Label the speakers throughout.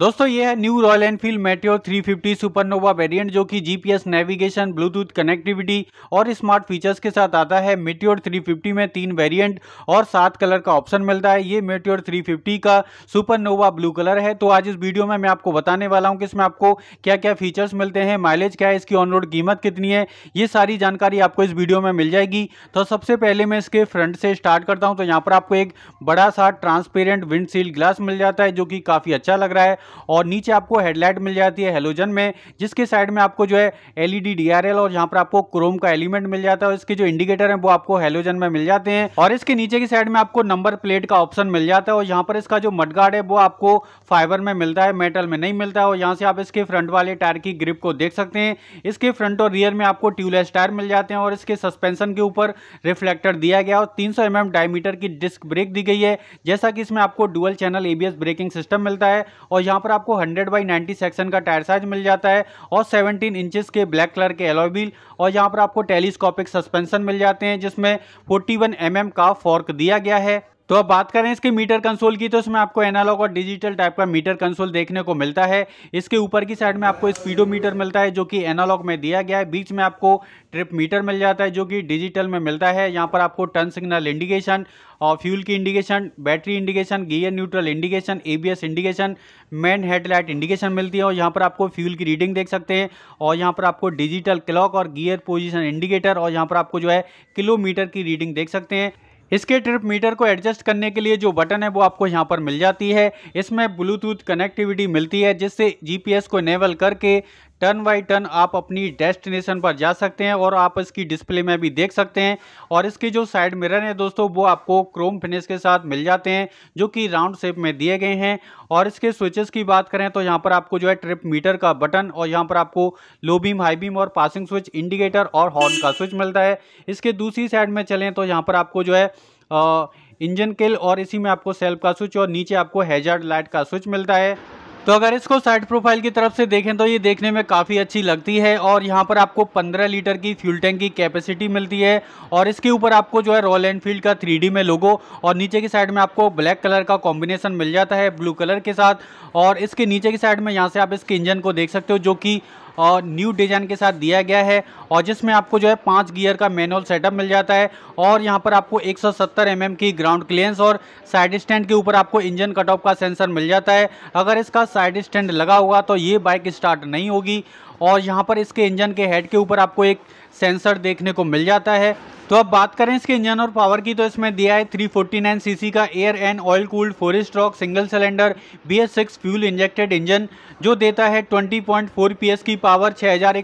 Speaker 1: दोस्तों ये है new Royal Enfield Meteor 350 supernova variant जो कि जीपीएस नेविगेशन ब्लूटूथ कनेक्टिविटी और स्मार्ट फीचर्स के साथ आता है मेट्योर 350 में तीन वेरिएंट और सात कलर का ऑप्शन मिलता है ये मेट्योर 350 का सुपरनोवा ब्लू कलर है तो आज इस वीडियो में मैं आपको बताने वाला हूँ कि इसमें आपको क्या क्या फीचर्स मिलते हैं माइलेज क्या है इसकी ऑन रोड कीमत कितनी है ये सारी जानकारी आपको इस वीडियो में मिल जाएगी तो सबसे पहले मैं इसके फ्रंट से स्टार्ट करता हूँ तो यहाँ पर आपको एक बड़ा सा ट्रांसपेरेंट विंडशील्ड ग्लास मिल जाता है जो कि काफ़ी अच्छा लग रहा है और नीचे आपको हेडलाइट मिल जाती है हेलोजन में जिसके साइड में आपको जो है एल ई और यहाँ पर आपको क्रोम का एलिमेंट मिल जाता है और इसके जो इंडिकेटर है वो आपको हेलोजन में मिल जाते हैं और इसके नीचे की साइड में आपको नंबर प्लेट का ऑप्शन मिल जाता है और यहाँ पर इसका जो मडगार्ड है वो आपको फाइबर में मिलता है मेटल में नहीं मिलता है और यहाँ से आप इसके फ्रंट वाले टायर की ग्रिप को देख सकते हैं इसके फ्रंट और रियर में आपको ट्यूबलेस टायर मिल जाते हैं और इसके सस्पेंशन के ऊपर रिफ्लेक्टर दिया गया और 300 सौ mm डायमीटर की डिस्क ब्रेक दी गई है जैसा कि इसमें आपको dual channel ABS braking system मिलता है और यहाँ पर आपको 100 बाई 90 सेक्शन का टायर साइज मिल जाता है और 17 इंचेस के ब्लैक कलर के एलोबिल और यहाँ पर आपको टेलीस्कोपिक सस्पेंशन मिल जाते हैं जिसमें 41 वन mm का फॉर्क दिया गया है तो अब बात करें इसके मीटर कंसोल की तो इसमें आपको एनालॉग और डिजिटल टाइप का मीटर कंसोल देखने को मिलता है इसके ऊपर की साइड में आपको स्पीडोमीटर मिलता है जो कि एनालॉग में दिया गया है बीच में आपको ट्रिप मीटर मिल जाता है जो कि डिजिटल में मिलता है यहाँ पर आपको टर्न सिग्नल इंडिकेशन और फ्यूल की indication battery indication gear neutral indication ABS indication main headlight indication मिलती है और यहाँ पर आपको फ्यूल की रीडिंग देख सकते हैं और यहाँ पर आपको डिजिटल क्लॉक और गियर पोजिशन इंडिकेटर और यहाँ पर आपको जो है किलोमीटर की रीडिंग देख सकते हैं इसके ट्रिप मीटर को एडजस्ट करने के लिए जो बटन है वो आपको यहाँ पर मिल जाती है इसमें ब्लूटूथ कनेक्टिविटी मिलती है जिससे जीपीएस को इनेबल करके टर्न बाई टर्न आप अपनी डेस्टिनेशन पर जा सकते हैं और आप इसकी डिस्प्ले में भी देख सकते हैं और इसके जो साइड मिरर हैं दोस्तों वो आपको क्रोम फिनिश के साथ मिल जाते हैं जो कि राउंड शेप में दिए गए हैं और इसके स्विचेस की बात करें तो यहाँ पर आपको जो है ट्रिप मीटर का बटन और यहाँ पर आपको लो बीम हाई बीम और पासिंग स्विच इंडिकेटर और हॉर्न का स्विच मिलता है इसके दूसरी साइड में चलें तो यहाँ पर आपको जो है इंजन केल और इसी में आपको सेल्फ का स्विच और नीचे आपको हैजार्ड लाइट का स्विच मिलता है तो अगर इसको साइड प्रोफाइल की तरफ से देखें तो ये देखने में काफ़ी अच्छी लगती है और यहाँ पर आपको 15 लीटर की फ्यूल टैंक की कैपेसिटी मिलती है और इसके ऊपर आपको जो है रॉयल एनफील्ड का 3D में लोगो और नीचे की साइड में आपको ब्लैक कलर का कॉम्बिनेशन मिल जाता है ब्लू कलर के साथ और इसके नीचे की साइड में यहाँ से आप इसके इंजन को देख सकते हो जो कि और न्यू डिजाइन के साथ दिया गया है और जिसमें आपको जो है पाँच गियर का मैनुअल सेटअप मिल जाता है और यहाँ पर आपको 170 mm की ग्राउंड क्लियरेंस और साइड स्टैंड के ऊपर आपको इंजन कट ऑफ का सेंसर मिल जाता है अगर इसका साइड स्टैंड लगा होगा तो ये बाइक स्टार्ट नहीं होगी और यहाँ पर इसके इंजन के हेड के ऊपर आपको एक सेंसर देखने को मिल जाता है तो अब बात करें इसके इंजन और पावर की तो इसमें दिया है 349 सीसी का air and oil cooled four stroke single cylinder B S six fuel injected engine जो देता है 20.4 पॉइंट की पावर 6100 हज़ार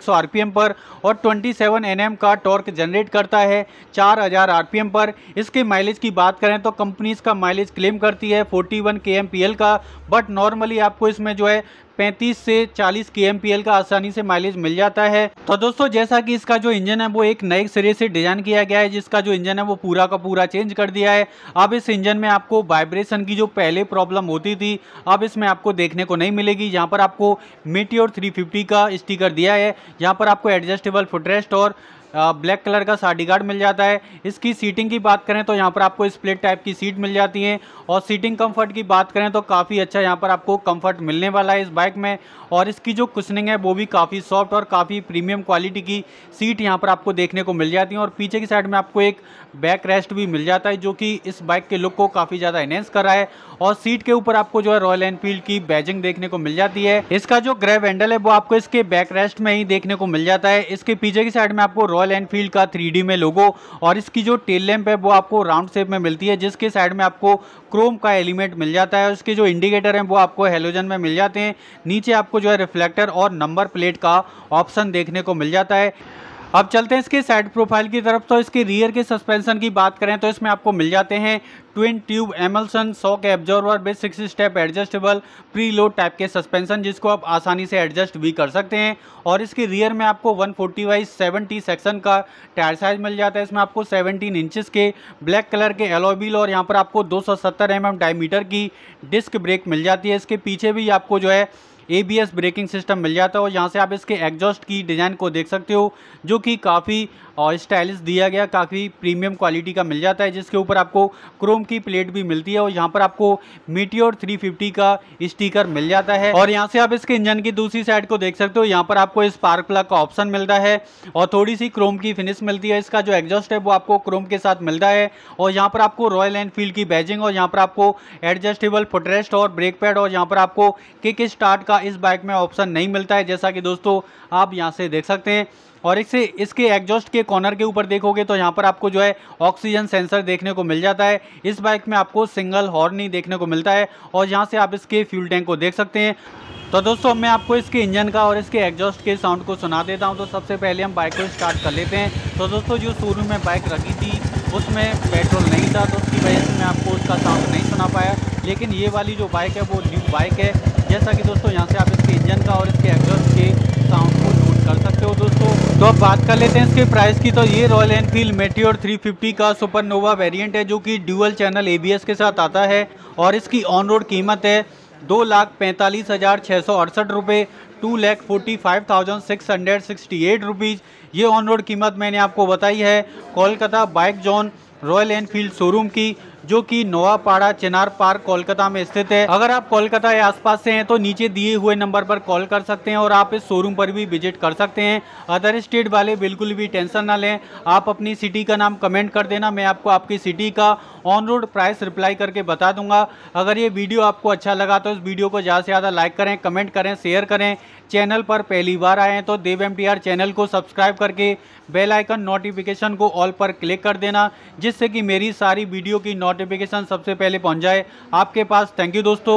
Speaker 1: पर और 27 सेवन का टॉर्क जनरेट करता है 4000 हज़ार पर इसके माइलेज की बात करें तो कंपनी इसका माइलेज क्लेम करती है 41 केएमपीएल का बट नॉर्मली आपको इसमें जो है 35 से 40 के का आसानी से माइलेज मिल जाता है तो दोस्तों जैसा कि इसका जो इंजन है वो एक नए सिरे से डिजाइन किया गया है जिसका जो इंजन है वो पूरा का पूरा चेंज कर दिया है अब इस इंजन में आपको वाइब्रेशन की जो पहले प्रॉब्लम होती थी अब इसमें आपको देखने को नहीं मिलेगी यहाँ पर आपको मिट्टी और थ्री का स्टिकर दिया है यहाँ पर आपको एडजस्टेबल फुटरेस्ट और ब्लैक कलर का साडी गार्ड मिल जाता है इसकी सीटिंग की बात करें तो यहाँ पर आपको स्प्लिट टाइप की सीट मिल जाती है और सीटिंग कंफर्ट की बात करें तो काफ़ी अच्छा यहाँ पर आपको कंफर्ट मिलने वाला है इस बाइक में और इसकी जो कुशनिंग है वो भी काफ़ी सॉफ्ट और काफ़ी प्रीमियम क्वालिटी की सीट यहाँ पर आपको देखने को मिल जाती है और पीछे की साइड में आपको एक बैक रेस्ट भी मिल जाता है जो कि इस बाइक के लुक को काफ़ी ज़्यादा इनहेंस कर रहा है और सीट के ऊपर आपको जो है रॉयल एनफील्ड की बैजिंग देखने को मिल जाती है इसका जो ग्रैब हैंडल है वो आपको इसके बैक रेस्ट में ही देखने को मिल जाता है इसके पीछे की साइड में आपको रॉयल रॉयल एनफील्ड का थ्री में लोगो और इसकी जो टेल लैंप है वो आपको राउंड शेप में मिलती है जिसके साइड में आपको क्रोम का एलिमेंट मिल जाता है उसके जो इंडिकेटर हैं वो आपको हेलोजन में मिल जाते हैं नीचे आपको जो है रिफ्लेक्टर और नंबर प्लेट का ऑप्शन देखने को मिल जाता है अब चलते हैं इसके साइड प्रोफाइल की तरफ तो इसके रियर के सस्पेंशन की बात करें तो इसमें आपको मिल जाते हैं twin tube emulsion shock absorber base six step adjustable preload type के सस्पेंशन जिसको आप आसानी से एडजस्ट भी कर सकते हैं और इसके रियर में आपको 140 फोर्टी वाइज सेवेंटी सेक्शन का टायर साइज मिल जाता है इसमें आपको 17 इंचेस के ब्लैक कलर के एलोबिल और यहाँ पर आपको 270 सौ mm डायमीटर की डिस्क ब्रेक मिल जाती है इसके पीछे भी आपको जो है एबीएस ब्रेकिंग सिस्टम मिल जाता है और यहाँ से आप इसके एग्जॉस्ट की डिज़ाइन को देख सकते हो जो कि काफ़ी और स्टाइलिश दिया गया काफ़ी प्रीमियम क्वालिटी का मिल जाता है जिसके ऊपर आपको क्रोम की प्लेट भी मिलती है और यहाँ पर आपको मीटियोर 350 का स्टिकर मिल जाता है और यहाँ से आप इसके इंजन की दूसरी साइड को देख सकते हो यहाँ पर आपको स्पार्क प्लग का ऑप्शन मिलता है और थोड़ी सी क्रोम की फिनिश मिलती है इसका जो एग्जॉस्ट है वो आपको क्रोम के साथ मिलता है और यहाँ पर आपको रॉयल एनफील्ड की बैजिंग और यहाँ पर आपको एडजस्टेबल फुटरेस्ट और ब्रेक पैड और यहाँ पर आपको किक स्टार्ट का इस बाइक में ऑप्शन नहीं मिलता है जैसा कि दोस्तों आप यहाँ से देख सकते हैं और इससे इसके एग्जॉस्ट के कॉर्नर के ऊपर देखोगे तो यहाँ पर आपको जो है ऑक्सीजन सेंसर देखने को मिल जाता है इस बाइक में आपको सिंगल हॉर्न ही देखने को मिलता है और यहाँ से आप इसके फ्यूल टैंक को देख सकते हैं तो दोस्तों मैं आपको इसके इंजन का और इसके एग्जॉस्ट के साउंड को सुना देता हूँ तो सबसे पहले हम बाइक को स्टार्ट कर लेते हैं तो दोस्तों जो शुरू में बाइक रखी थी उसमें पेट्रोल नहीं था तो उसकी वजह से मैं आपको उसका साउंड नहीं सुना पाया लेकिन ये वाली जो बाइक है वो न्यू बाइक है जैसा कि दोस्तों यहाँ से आप इसके इंजन का और इसके एग्जॉस्ट के साउंड को नोट कर सकते हो दोस्तों तो अब बात कर लेते हैं इसके प्राइस की तो ये रॉयल एनफील्ड मेट्योर 350 का सुपरनोवा वेरिएंट है जो कि ड्यूअल चैनल एबीएस के साथ आता है और इसकी ऑन रोड कीमत है दो लाख पैंतालीस हज़ार छः सौ अड़सठ रुपये two lakh forty five thousand six hundred sixty eight rupees ये ऑन रोड कीमत मैंने आपको बताई है Kolkata bike zone royal Enfield showroom की जो कि नोआपाड़ा चिनार पार्क कोलकाता में स्थित है अगर आप कोलकाता या आसपास से हैं तो नीचे दिए हुए नंबर पर कॉल कर सकते हैं और आप इस शोरूम पर भी विजिट कर सकते हैं अदर स्टेट वाले बिल्कुल भी टेंशन ना लें आप अपनी सिटी का नाम कमेंट कर देना मैं आपको आपकी सिटी का ऑन रोड प्राइस रिप्लाई करके बता दूंगा अगर ये वीडियो आपको अच्छा लगा तो इस वीडियो को ज़्यादा से ज़्यादा लाइक करें कमेंट करें शेयर करें चैनल पर पहली बार आए हैं तो देव एम चैनल को सब्सक्राइब करके बेल आइकन नोटिफिकेशन को ऑल पर क्लिक कर देना जिससे कि मेरी सारी वीडियो की नोट नोटिफिकेशन सबसे पहले पहुंच जाए आपके पास थैंक यू दोस्तों